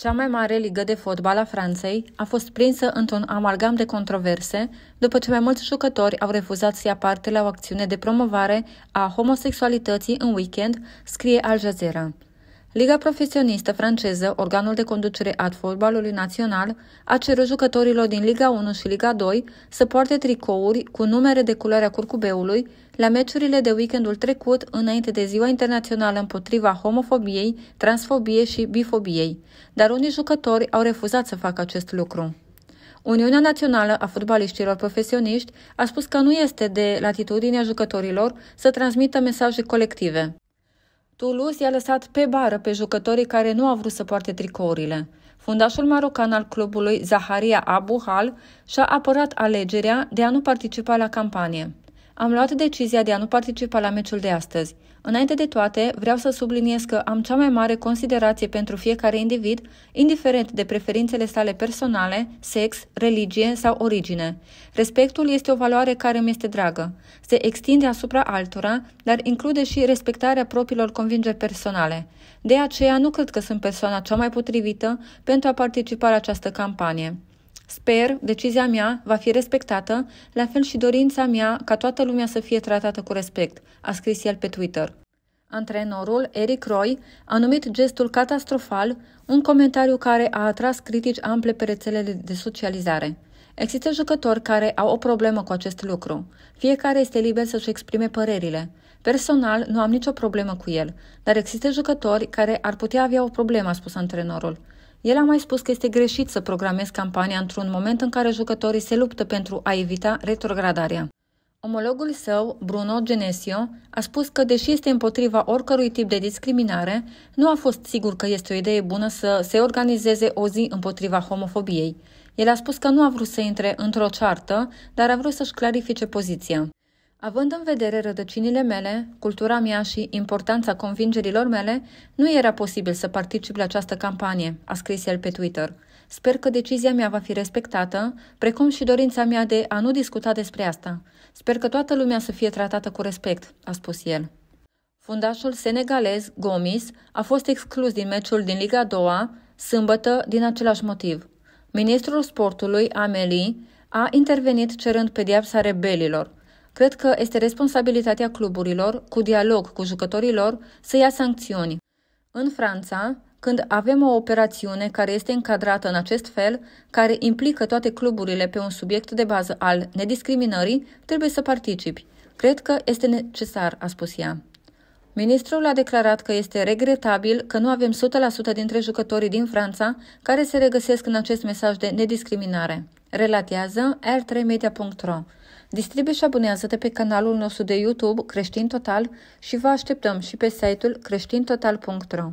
Cea mai mare ligă de fotbal a Franței a fost prinsă într-un amalgam de controverse după ce mai mulți jucători au refuzat să ia parte la o acțiune de promovare a homosexualității în weekend, scrie Al Jazeera. Liga profesionistă franceză, organul de conducere al fotbalului național, a cerut jucătorilor din Liga 1 și Liga 2 să poarte tricouri cu numere de culoarea curcubeului la meciurile de weekendul trecut înainte de Ziua Internațională împotriva homofobiei, transfobiei și bifobiei, dar unii jucători au refuzat să facă acest lucru. Uniunea Națională a Fotbaliștilor Profesioniști a spus că nu este de latitudinea jucătorilor să transmită mesaje colective. Toulouse i-a lăsat pe bară pe jucătorii care nu au vrut să poarte tricourile. Fundașul marocan al clubului, Zaharia Abu Hal, și-a apărat alegerea de a nu participa la campanie. Am luat decizia de a nu participa la meciul de astăzi. Înainte de toate, vreau să subliniez că am cea mai mare considerație pentru fiecare individ, indiferent de preferințele sale personale, sex, religie sau origine. Respectul este o valoare care mi este dragă. Se extinde asupra altora, dar include și respectarea propriilor convingeri personale. De aceea, nu cred că sunt persoana cea mai potrivită pentru a participa la această campanie. Sper, decizia mea va fi respectată, la fel și dorința mea ca toată lumea să fie tratată cu respect, a scris el pe Twitter. Antrenorul Eric Roy a numit gestul catastrofal un comentariu care a atras critici ample pe rețelele de socializare. Există jucători care au o problemă cu acest lucru. Fiecare este liber să-și exprime părerile. Personal, nu am nicio problemă cu el, dar există jucători care ar putea avea o problemă, a spus antrenorul. El a mai spus că este greșit să programezi campania într-un moment în care jucătorii se luptă pentru a evita retrogradarea. Omologul său, Bruno Genesio, a spus că, deși este împotriva oricărui tip de discriminare, nu a fost sigur că este o idee bună să se organizeze o zi împotriva homofobiei. El a spus că nu a vrut să intre într-o ceartă, dar a vrut să-și clarifice poziția. Având în vedere rădăcinile mele, cultura mea și importanța convingerilor mele, nu era posibil să particip la această campanie, a scris el pe Twitter. Sper că decizia mea va fi respectată, precum și dorința mea de a nu discuta despre asta. Sper că toată lumea să fie tratată cu respect, a spus el. Fundașul senegalez Gomis a fost exclus din meciul din Liga 2 sâmbătă din același motiv. Ministrul sportului, Amelie, a intervenit cerând pediapsa rebelilor. Cred că este responsabilitatea cluburilor, cu dialog cu jucătorilor, să ia sancțiuni. În Franța, când avem o operațiune care este încadrată în acest fel, care implică toate cluburile pe un subiect de bază al nediscriminării, trebuie să participi. Cred că este necesar, a spus ea. Ministrul a declarat că este regretabil că nu avem 100% dintre jucătorii din Franța care se regăsesc în acest mesaj de nediscriminare. Relatează r3media.ro. Distribuie deci și abonează-te pe canalul nostru de YouTube Creștin Total și vă așteptăm și pe site-ul creștintotal.ro.